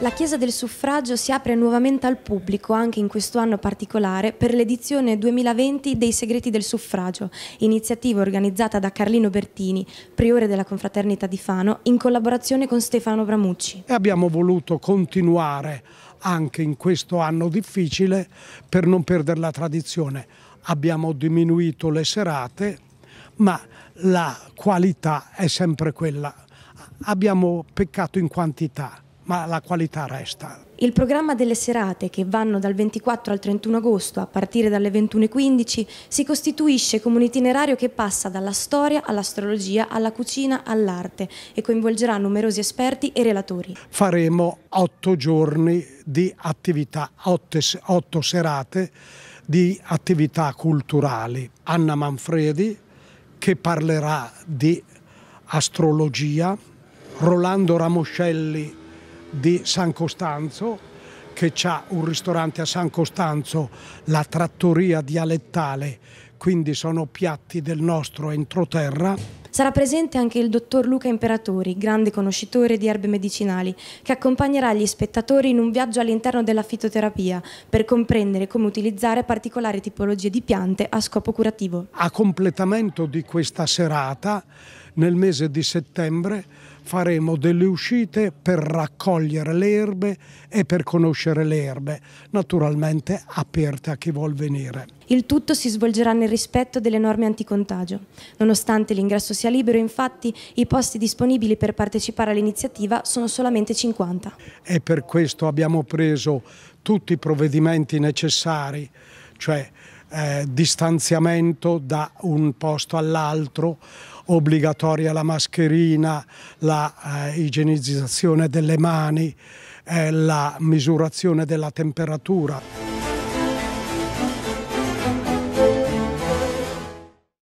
La Chiesa del Suffragio si apre nuovamente al pubblico anche in questo anno particolare per l'edizione 2020 dei Segreti del Suffragio, iniziativa organizzata da Carlino Bertini, priore della Confraternita di Fano, in collaborazione con Stefano Bramucci. E abbiamo voluto continuare anche in questo anno difficile per non perdere la tradizione. Abbiamo diminuito le serate, ma la qualità è sempre quella. Abbiamo peccato in quantità ma la qualità resta. Il programma delle serate, che vanno dal 24 al 31 agosto a partire dalle 21.15, si costituisce come un itinerario che passa dalla storia all'astrologia, alla cucina, all'arte e coinvolgerà numerosi esperti e relatori. Faremo otto giorni di attività, otto, serate di attività culturali. Anna Manfredi che parlerà di astrologia, Rolando Ramoscelli di San Costanzo che ha un ristorante a San Costanzo, la trattoria dialettale, quindi sono piatti del nostro entroterra. Sarà presente anche il dottor Luca Imperatori, grande conoscitore di erbe medicinali, che accompagnerà gli spettatori in un viaggio all'interno della fitoterapia per comprendere come utilizzare particolari tipologie di piante a scopo curativo. A completamento di questa serata, nel mese di settembre, faremo delle uscite per raccogliere le erbe e per conoscere le erbe, naturalmente aperte a chi vuol venire. Il tutto si svolgerà nel rispetto delle norme anticontagio. Nonostante l'ingresso sia libero, infatti, i posti disponibili per partecipare all'iniziativa sono solamente 50. E per questo abbiamo preso tutti i provvedimenti necessari, cioè eh, distanziamento da un posto all'altro, obbligatoria la mascherina, la eh, igienizzazione delle mani, eh, la misurazione della temperatura.